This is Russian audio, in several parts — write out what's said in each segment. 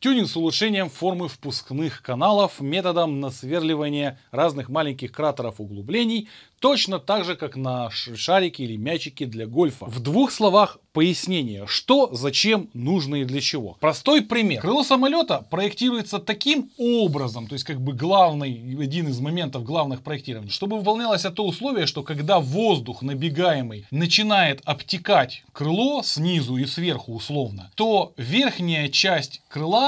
Тюнинг с улучшением формы впускных каналов методом насверливания разных маленьких кратеров углублений, точно так же, как на шарике или мячике для гольфа. В двух словах пояснение, что, зачем, нужно и для чего. Простой пример. Крыло самолета проектируется таким образом, то есть как бы главный, один из моментов главных проектирований, чтобы выполнялось это условие, что когда воздух набегаемый начинает обтекать крыло снизу и сверху условно, то верхняя часть крыла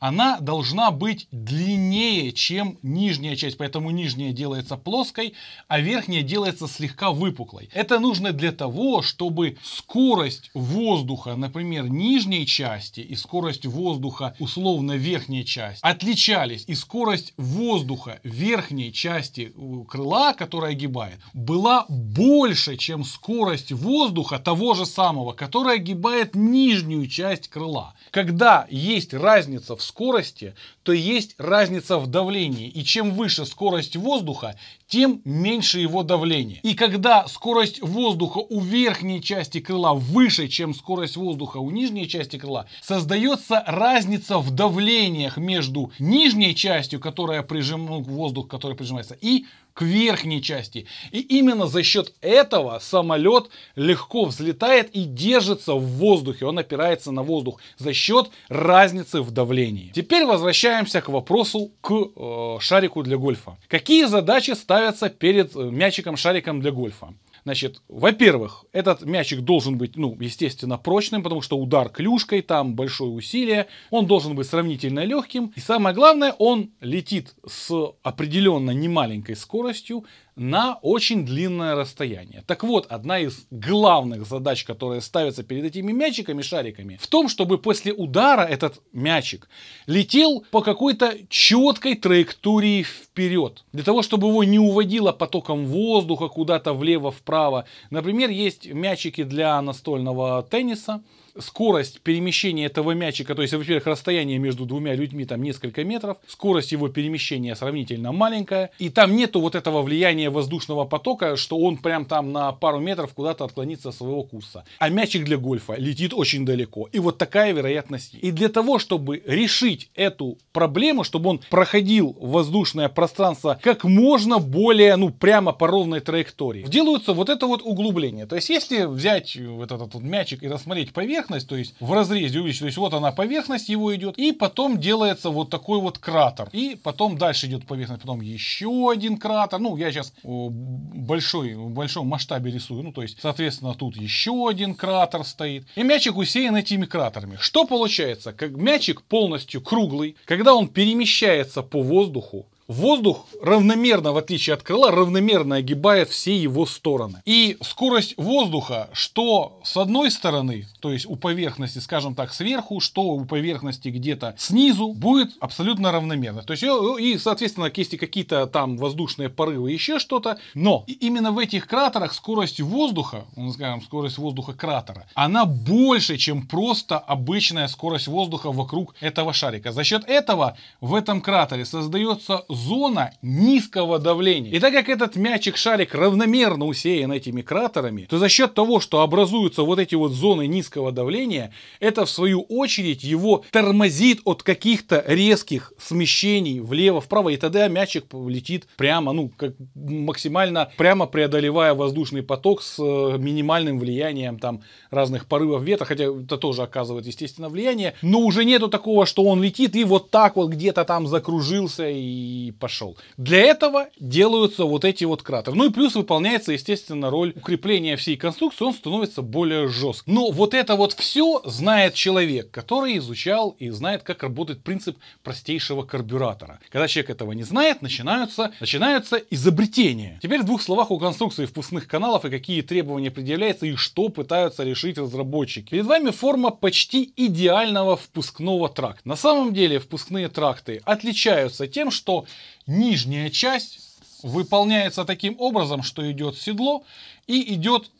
она должна быть длиннее, чем нижняя часть, поэтому нижняя делается плоской, а верхняя делается слегка выпуклой. Это нужно для того, чтобы скорость воздуха, например, нижней части и скорость воздуха, условно, верхней части, отличались, и скорость воздуха верхней части крыла, которая гибает, была больше, чем скорость воздуха того же самого, которая гибает нижнюю часть крыла. Когда есть разница в скорости, то есть разница в давлении. И чем выше скорость воздуха, тем меньше его давление. И когда скорость воздуха у верхней части крыла выше, чем скорость воздуха у нижней части крыла, создается разница в давлениях между нижней частью, которая прижим... Ну, воздух, который прижимается, и к верхней части. И именно за счет этого самолет легко взлетает и держится в воздухе. Он опирается на воздух за счет разницы в давлении. Теперь возвращаемся к вопросу к э, шарику для гольфа. Какие задачи ставятся перед э, мячиком-шариком для гольфа? Значит, во-первых, этот мячик должен быть, ну, естественно, прочным, потому что удар клюшкой, там большое усилие. Он должен быть сравнительно легким. И самое главное, он летит с определенно немаленькой скоростью, на очень длинное расстояние. Так вот, одна из главных задач, которые ставятся перед этими мячиками, шариками, в том, чтобы после удара этот мячик летел по какой-то четкой траектории вперед. Для того, чтобы его не уводило потоком воздуха куда-то влево-вправо. Например, есть мячики для настольного тенниса, скорость перемещения этого мячика, то есть, во-первых, расстояние между двумя людьми там несколько метров, скорость его перемещения сравнительно маленькая, и там нету вот этого влияния воздушного потока, что он прям там на пару метров куда-то отклонится от своего курса. А мячик для гольфа летит очень далеко. И вот такая вероятность. И для того, чтобы решить эту проблему, чтобы он проходил воздушное пространство как можно более, ну, прямо по ровной траектории, делаются вот это вот углубление. То есть, если взять вот этот вот мячик и рассмотреть поверхность, поверхность, то есть в разрезе увеличить. То есть вот она поверхность его идет, и потом делается вот такой вот кратер. И потом дальше идет поверхность, потом еще один кратер. Ну, я сейчас большой, в большом масштабе рисую. Ну, то есть, соответственно, тут еще один кратер стоит. И мячик усеян этими кратерами. Что получается? Как мячик полностью круглый, когда он перемещается по воздуху, Воздух равномерно, в отличие от крыла, равномерно огибает все его стороны. И скорость воздуха, что с одной стороны, то есть у поверхности, скажем так, сверху, что у поверхности где-то снизу, будет абсолютно равномерно. То есть, э, э, и, соответственно, если какие-то там воздушные порывы, еще что-то, но именно в этих кратерах скорость воздуха, ну, скажем, скорость воздуха кратера, она больше, чем просто обычная скорость воздуха вокруг этого шарика. За счет этого в этом кратере создается зона низкого давления. И так как этот мячик-шарик равномерно усеян этими кратерами, то за счет того, что образуются вот эти вот зоны низкого давления, это в свою очередь его тормозит от каких-то резких смещений влево-вправо, и тогда мячик летит прямо, ну, как максимально прямо преодолевая воздушный поток с э, минимальным влиянием там разных порывов ветра, хотя это тоже оказывает, естественно, влияние, но уже нету такого, что он летит и вот так вот где-то там закружился и пошел. Для этого делаются вот эти вот кратеры. Ну и плюс выполняется, естественно, роль укрепления всей конструкции, он становится более жестким Но вот это вот все знает человек, который изучал и знает, как работает принцип простейшего карбюратора. Когда человек этого не знает, начинаются, начинаются изобретения. Теперь в двух словах о конструкции впускных каналов и какие требования предъявляются и что пытаются решить разработчики. Перед вами форма почти идеального впускного тракта. На самом деле впускные тракты отличаются тем, что Нижняя часть выполняется таким образом, что идет седло и идет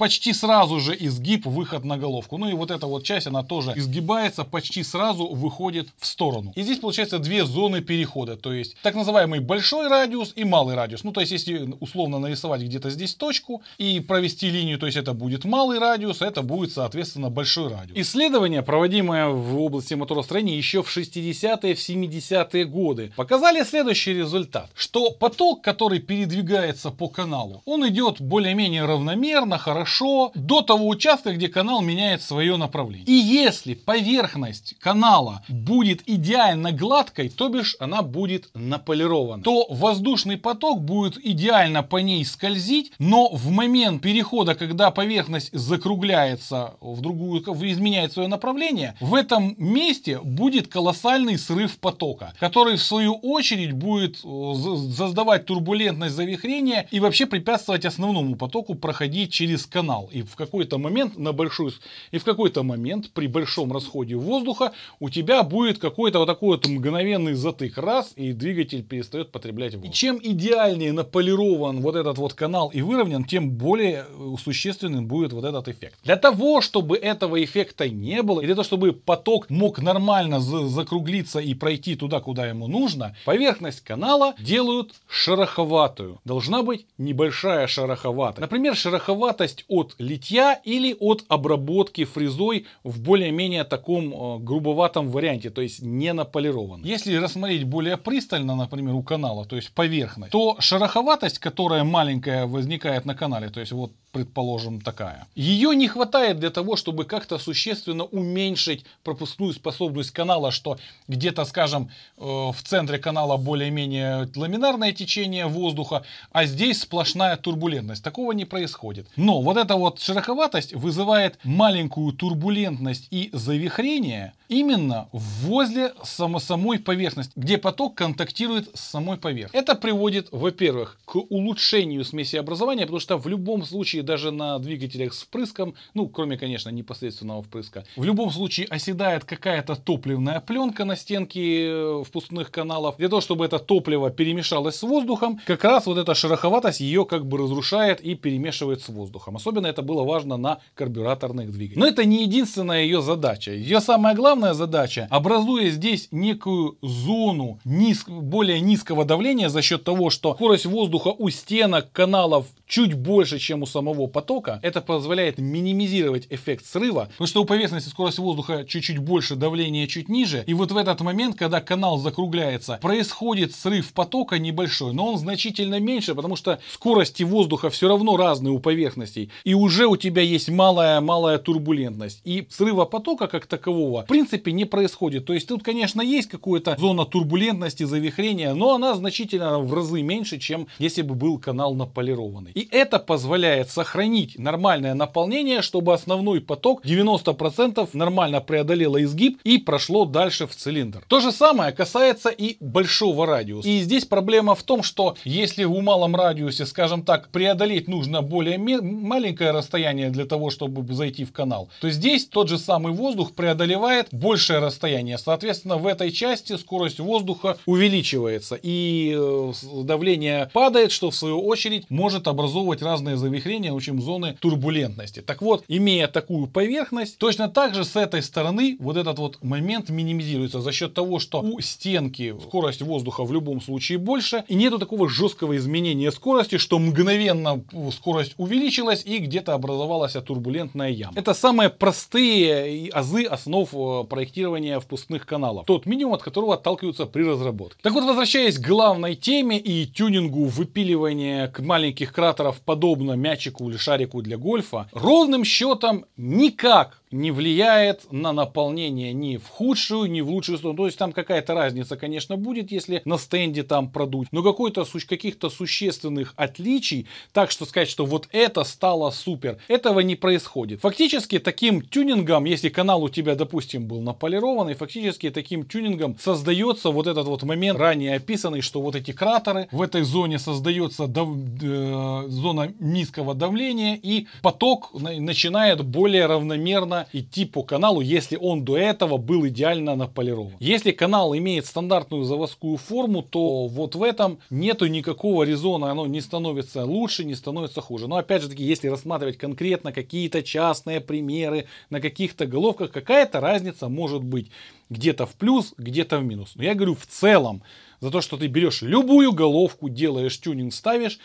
почти сразу же изгиб, выход на головку. Ну и вот эта вот часть, она тоже изгибается, почти сразу выходит в сторону. И здесь получается две зоны перехода, то есть так называемый большой радиус и малый радиус. Ну то есть если условно нарисовать где-то здесь точку и провести линию, то есть это будет малый радиус, это будет соответственно большой радиус. Исследования, проводимые в области моторостроения еще в 60-е, в 70-е годы, показали следующий результат, что поток, который передвигается по каналу, он идет более-менее равномерно, хорошо хорошо до того участка, где канал меняет свое направление. И если поверхность канала будет идеально гладкой, то бишь она будет наполирована, то воздушный поток будет идеально по ней скользить, но в момент перехода, когда поверхность закругляется в другую, изменяет свое направление, в этом месте будет колоссальный срыв потока, который в свою очередь будет э, создавать турбулентность завихрения и вообще препятствовать основному потоку проходить через канал канал. И в какой-то момент на большую... И в какой-то момент при большом расходе воздуха у тебя будет какой-то вот такой вот мгновенный затык. Раз, и двигатель перестает потреблять воздух. И чем идеальнее наполирован вот этот вот канал и выровнен, тем более э, существенным будет вот этот эффект. Для того, чтобы этого эффекта не было, и для того, чтобы поток мог нормально закруглиться и пройти туда, куда ему нужно, поверхность канала делают шероховатую. Должна быть небольшая шероховатость. Например, шероховатость от литья или от обработки фрезой в более-менее таком э, грубоватом варианте, то есть не наполированном. Если рассмотреть более пристально, например, у канала, то есть поверхность, то шероховатость, которая маленькая возникает на канале, то есть вот предположим, такая. Ее не хватает для того, чтобы как-то существенно уменьшить пропускную способность канала, что где-то, скажем, э, в центре канала более-менее ламинарное течение воздуха, а здесь сплошная турбулентность. Такого не происходит. Но вот эта вот шероховатость вызывает маленькую турбулентность и завихрение именно возле само самой поверхности, где поток контактирует с самой поверхностью. Это приводит, во-первых, к улучшению смеси образования, потому что в любом случае, даже на двигателях с впрыском, ну, кроме, конечно, непосредственного впрыска, в любом случае оседает какая-то топливная пленка на стенке э, впускных каналов. Для того, чтобы это топливо перемешалось с воздухом, как раз вот эта шероховатость ее как бы разрушает и перемешивает с воздухом. Особенно это было важно на карбюраторных двигателях. Но это не единственная ее задача. Ее самая главная задача, образуя здесь некую зону низ, более низкого давления за счет того, что скорость воздуха у стенок каналов чуть больше, чем у самого потока, это позволяет минимизировать эффект срыва, потому что у поверхности скорость воздуха чуть-чуть больше, давление чуть ниже, и вот в этот момент, когда канал закругляется, происходит срыв потока небольшой, но он значительно меньше, потому что скорости воздуха все равно разные у поверхностей, и уже у тебя есть малая-малая турбулентность. И срыва потока как такового в принципе не происходит. То есть тут, конечно, есть какая-то зона турбулентности, завихрения, но она значительно в разы меньше, чем если бы был канал наполированный. И это позволяет сохранить нормальное наполнение, чтобы основной поток 90% нормально преодолело изгиб и прошло дальше в цилиндр. То же самое касается и большого радиуса. И здесь проблема в том, что если в малом радиусе, скажем так, преодолеть нужно более маленький маленькое расстояние для того, чтобы зайти в канал, то здесь тот же самый воздух преодолевает большее расстояние. Соответственно, в этой части скорость воздуха увеличивается и э, давление падает, что в свою очередь может образовывать разные завихрения, в общем, зоны турбулентности. Так вот, имея такую поверхность, точно так же с этой стороны вот этот вот момент минимизируется за счет того, что у стенки скорость воздуха в любом случае больше, и нету такого жесткого изменения скорости, что мгновенно э, скорость увеличилась, и где-то образовалась турбулентная яма. Это самые простые азы основ э, проектирования впускных каналов. Тот минимум, от которого отталкиваются при разработке. Так вот, возвращаясь к главной теме и тюнингу выпиливания к маленьких кратеров подобно мячику или шарику для гольфа, ровным счетом никак не влияет на наполнение ни в худшую, ни в лучшую сторону. То есть там какая-то разница, конечно, будет, если на стенде там продуть. Но какой-то каких-то существенных отличий, так что сказать, что вот это стало супер, этого не происходит. Фактически таким тюнингом, если канал у тебя, допустим, был наполированный, фактически таким тюнингом создается вот этот вот момент, ранее описанный, что вот эти кратеры, в этой зоне создается дав... э, зона низкого давления и поток начинает более равномерно нужно идти по каналу, если он до этого был идеально наполирован. Если канал имеет стандартную заводскую форму, то вот в этом нету никакого резона, оно не становится лучше, не становится хуже. Но опять же таки, если рассматривать конкретно какие-то частные примеры на каких-то головках, какая-то разница может быть где-то в плюс, где-то в минус. Но я говорю в целом, за то, что ты берешь любую головку, делаешь тюнинг, ставишь,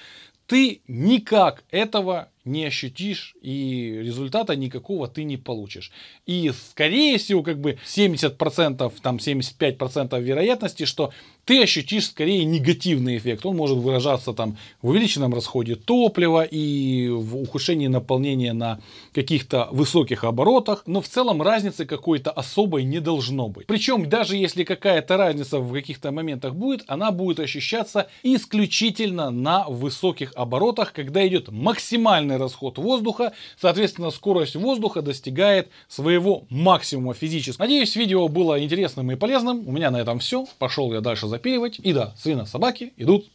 ты никак этого не ощутишь, и результата никакого ты не получишь. И, скорее всего, как бы 70%, там 75% вероятности, что ты ощутишь скорее негативный эффект. Он может выражаться там в увеличенном расходе топлива и в ухудшении наполнения на каких-то высоких оборотах, но в целом разницы какой-то особой не должно быть. Причем даже если какая-то разница в каких-то моментах будет, она будет ощущаться исключительно на высоких оборотах, когда идет максимальный максимальный расход воздуха, соответственно, скорость воздуха достигает своего максимума физически. Надеюсь, видео было интересным и полезным. У меня на этом все. Пошел я дальше запиливать. И да, свина собаки идут